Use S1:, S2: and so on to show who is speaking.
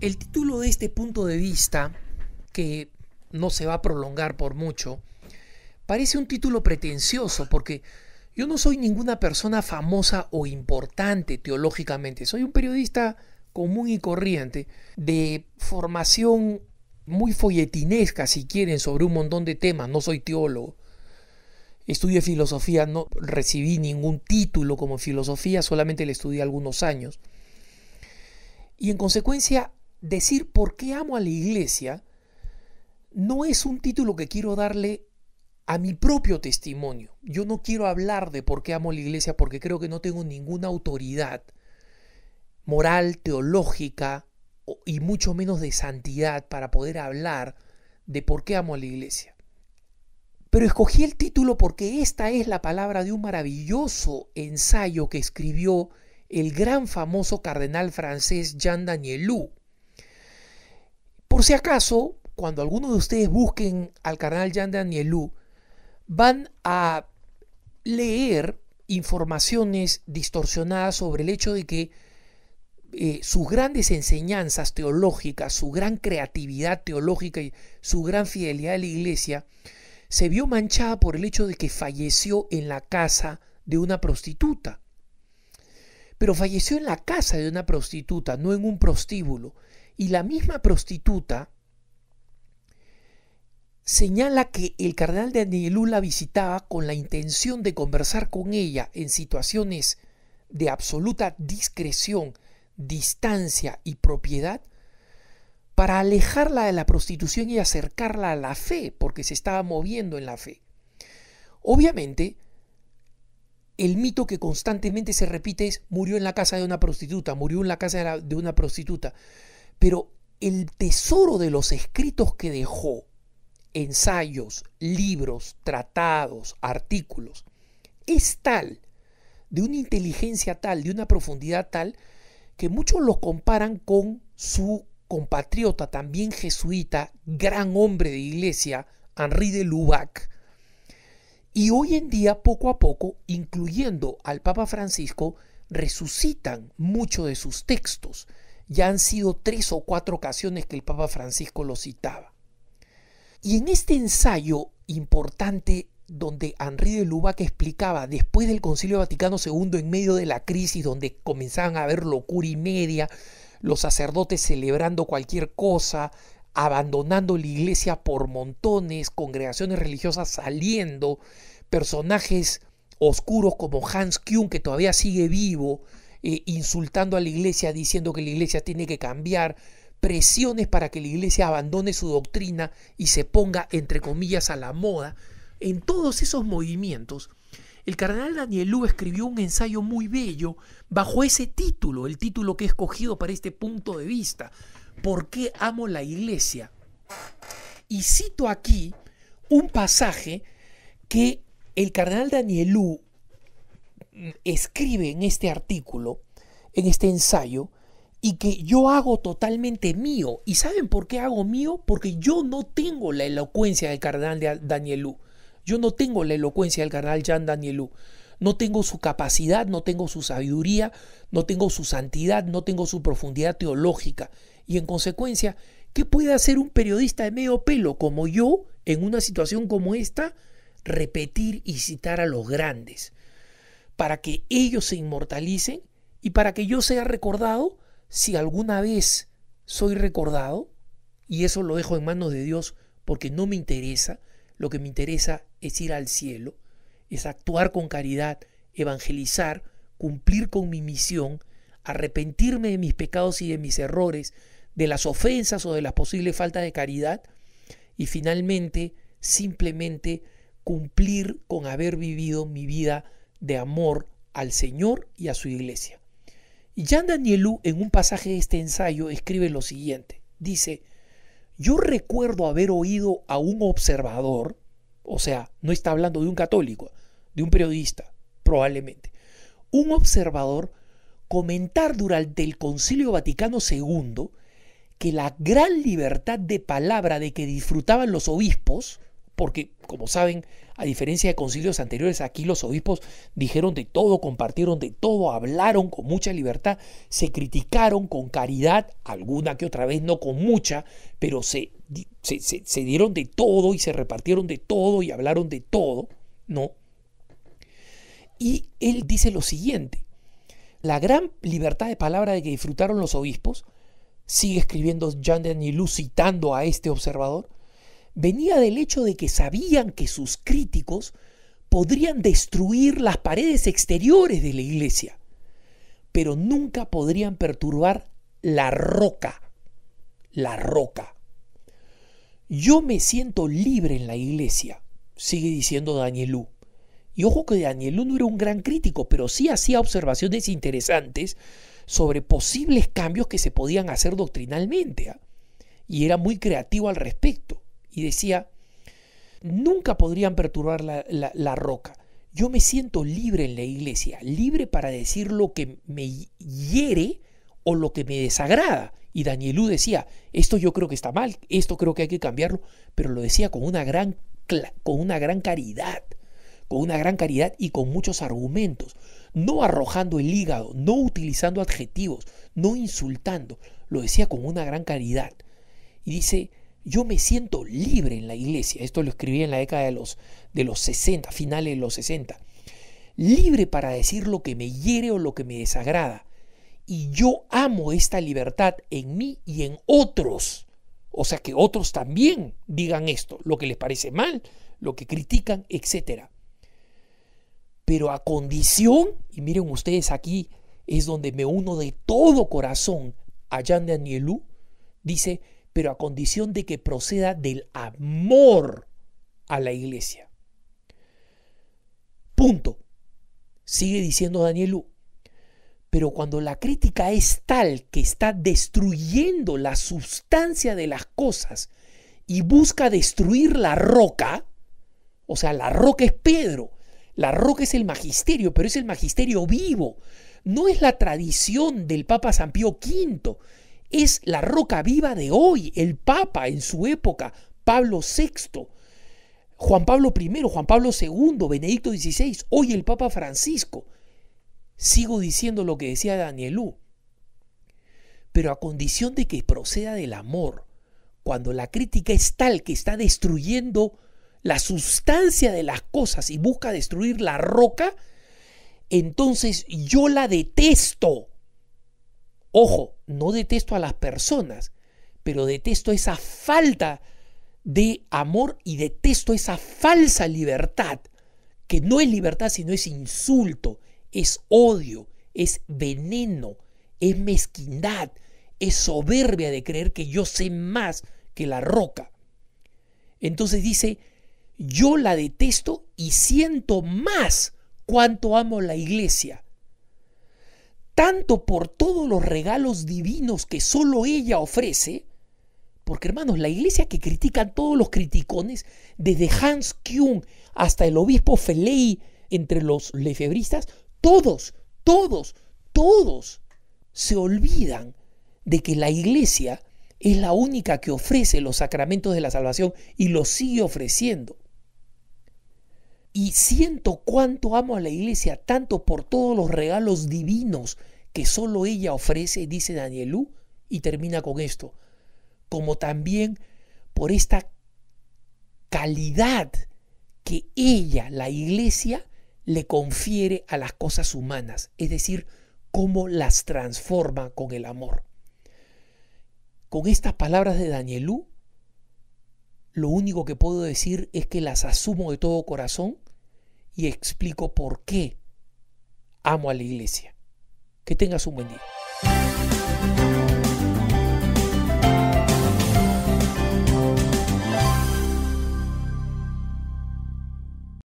S1: El título de este punto de vista, que no se va a prolongar por mucho, parece un título pretencioso porque yo no soy ninguna persona famosa o importante teológicamente, soy un periodista común y corriente, de formación muy folletinesca, si quieren, sobre un montón de temas, no soy teólogo. Estudié filosofía, no recibí ningún título como filosofía, solamente le estudié algunos años. Y en consecuencia, decir por qué amo a la iglesia no es un título que quiero darle a mi propio testimonio. Yo no quiero hablar de por qué amo a la iglesia porque creo que no tengo ninguna autoridad moral, teológica y mucho menos de santidad para poder hablar de por qué amo a la iglesia. Pero escogí el título porque esta es la palabra de un maravilloso ensayo que escribió el gran famoso cardenal francés Jean Danielou, por si acaso, cuando algunos de ustedes busquen al canal Jan Danielou, van a leer informaciones distorsionadas sobre el hecho de que eh, sus grandes enseñanzas teológicas, su gran creatividad teológica y su gran fidelidad a la iglesia, se vio manchada por el hecho de que falleció en la casa de una prostituta. Pero falleció en la casa de una prostituta, no en un prostíbulo. Y la misma prostituta señala que el cardenal de Lula la visitaba con la intención de conversar con ella en situaciones de absoluta discreción, distancia y propiedad para alejarla de la prostitución y acercarla a la fe, porque se estaba moviendo en la fe. Obviamente, el mito que constantemente se repite es murió en la casa de una prostituta, murió en la casa de una prostituta. Pero el tesoro de los escritos que dejó, ensayos, libros, tratados, artículos, es tal, de una inteligencia tal, de una profundidad tal, que muchos lo comparan con su compatriota, también jesuita, gran hombre de iglesia, Henri de Lubac. Y hoy en día, poco a poco, incluyendo al Papa Francisco, resucitan muchos de sus textos. Ya han sido tres o cuatro ocasiones que el Papa Francisco lo citaba. Y en este ensayo importante donde Henri de Lubac explicaba después del Concilio Vaticano II en medio de la crisis donde comenzaban a haber locura y media, los sacerdotes celebrando cualquier cosa, abandonando la iglesia por montones, congregaciones religiosas saliendo, personajes oscuros como Hans Kuhn que todavía sigue vivo, eh, insultando a la iglesia, diciendo que la iglesia tiene que cambiar, presiones para que la iglesia abandone su doctrina y se ponga, entre comillas, a la moda. En todos esos movimientos, el cardenal Danielú escribió un ensayo muy bello bajo ese título, el título que he escogido para este punto de vista, ¿Por qué amo la iglesia? Y cito aquí un pasaje que el cardenal Danielú escribe en este artículo, en este ensayo, y que yo hago totalmente mío. ¿Y saben por qué hago mío? Porque yo no tengo la elocuencia del cardenal Danielú. Yo no tengo la elocuencia del cardenal Jean Danielú. No tengo su capacidad, no tengo su sabiduría, no tengo su santidad, no tengo su profundidad teológica. Y en consecuencia, ¿qué puede hacer un periodista de medio pelo como yo en una situación como esta? Repetir y citar a los grandes para que ellos se inmortalicen y para que yo sea recordado si alguna vez soy recordado, y eso lo dejo en manos de Dios porque no me interesa, lo que me interesa es ir al cielo, es actuar con caridad, evangelizar, cumplir con mi misión, arrepentirme de mis pecados y de mis errores, de las ofensas o de las posibles faltas de caridad, y finalmente simplemente cumplir con haber vivido mi vida de amor al Señor y a su iglesia. Jean Danielou, en un pasaje de este ensayo, escribe lo siguiente. Dice, yo recuerdo haber oído a un observador, o sea, no está hablando de un católico, de un periodista, probablemente, un observador comentar durante el Concilio Vaticano II que la gran libertad de palabra de que disfrutaban los obispos, porque, como saben, a diferencia de concilios anteriores, aquí los obispos dijeron de todo, compartieron de todo, hablaron con mucha libertad, se criticaron con caridad, alguna que otra vez, no con mucha, pero se, dieron de todo y se repartieron de todo y hablaron de todo, ¿no? Y él dice lo siguiente, la gran libertad de palabra de que disfrutaron los obispos, sigue escribiendo Jean Denis citando a este observador, venía del hecho de que sabían que sus críticos podrían destruir las paredes exteriores de la iglesia, pero nunca podrían perturbar la roca, la roca. Yo me siento libre en la iglesia, sigue diciendo Danielú. Y ojo que Danielú no era un gran crítico, pero sí hacía observaciones interesantes sobre posibles cambios que se podían hacer doctrinalmente. ¿ah? Y era muy creativo al respecto y decía, nunca podrían perturbar la, roca. Yo me siento libre en la iglesia, libre para decir lo que me hiere o lo que me desagrada. Y Danielú decía, esto yo creo que está mal, esto creo que hay que cambiarlo, pero lo decía con una gran, con una gran caridad, con una gran caridad y con muchos argumentos, no arrojando el hígado, no utilizando adjetivos, no insultando, lo decía con una gran caridad. Y dice, yo me siento libre en la iglesia. Esto lo escribí en la década de los, de los 60, finales de los 60. Libre para decir lo que me hiere o lo que me desagrada. Y yo amo esta libertad en mí y en otros. O sea, que otros también digan esto, lo que les parece mal, lo que critican, etc. Pero a condición, y miren ustedes aquí, es donde me uno de todo corazón a de Danielú dice, pero a condición de que proceda del amor a la iglesia. Punto. Sigue diciendo Danielú. Pero cuando la crítica es tal que está destruyendo la sustancia de las cosas y busca destruir la roca, o sea, la roca es Pedro, la roca es el magisterio, pero es el magisterio vivo, no es la tradición del Papa San Pío V, es la roca viva de hoy, el Papa en su época, Pablo VI, Juan Pablo I, Juan Pablo II, Benedicto XVI, hoy el Papa Francisco. Sigo diciendo lo que decía Danielú, pero a condición de que proceda del amor, cuando la crítica es tal que está destruyendo la sustancia de las cosas y busca destruir la roca, entonces yo la detesto Ojo, no detesto a las personas, pero detesto esa falta de amor y detesto esa falsa libertad, que no es libertad, sino es insulto, es odio, es veneno, es mezquindad, es soberbia de creer que yo sé más que la roca. Entonces dice, yo la detesto y siento más cuanto amo la iglesia tanto por todos los regalos divinos que solo ella ofrece, porque hermanos, la iglesia que critican todos los criticones, desde Hans Kuhn hasta el obispo Feley entre los lefebristas, todos, todos, todos se olvidan de que la iglesia es la única que ofrece los sacramentos de la salvación y los sigue ofreciendo. Y siento cuánto amo a la iglesia, tanto por todos los regalos divinos que solo ella ofrece, dice Danielú, y termina con esto, como también por esta calidad que ella, la iglesia, le confiere a las cosas humanas, es decir, cómo las transforma con el amor. Con estas palabras de Danielú, lo único que puedo decir es que las asumo de todo corazón y explico por qué amo a la iglesia. Que tengas un buen día.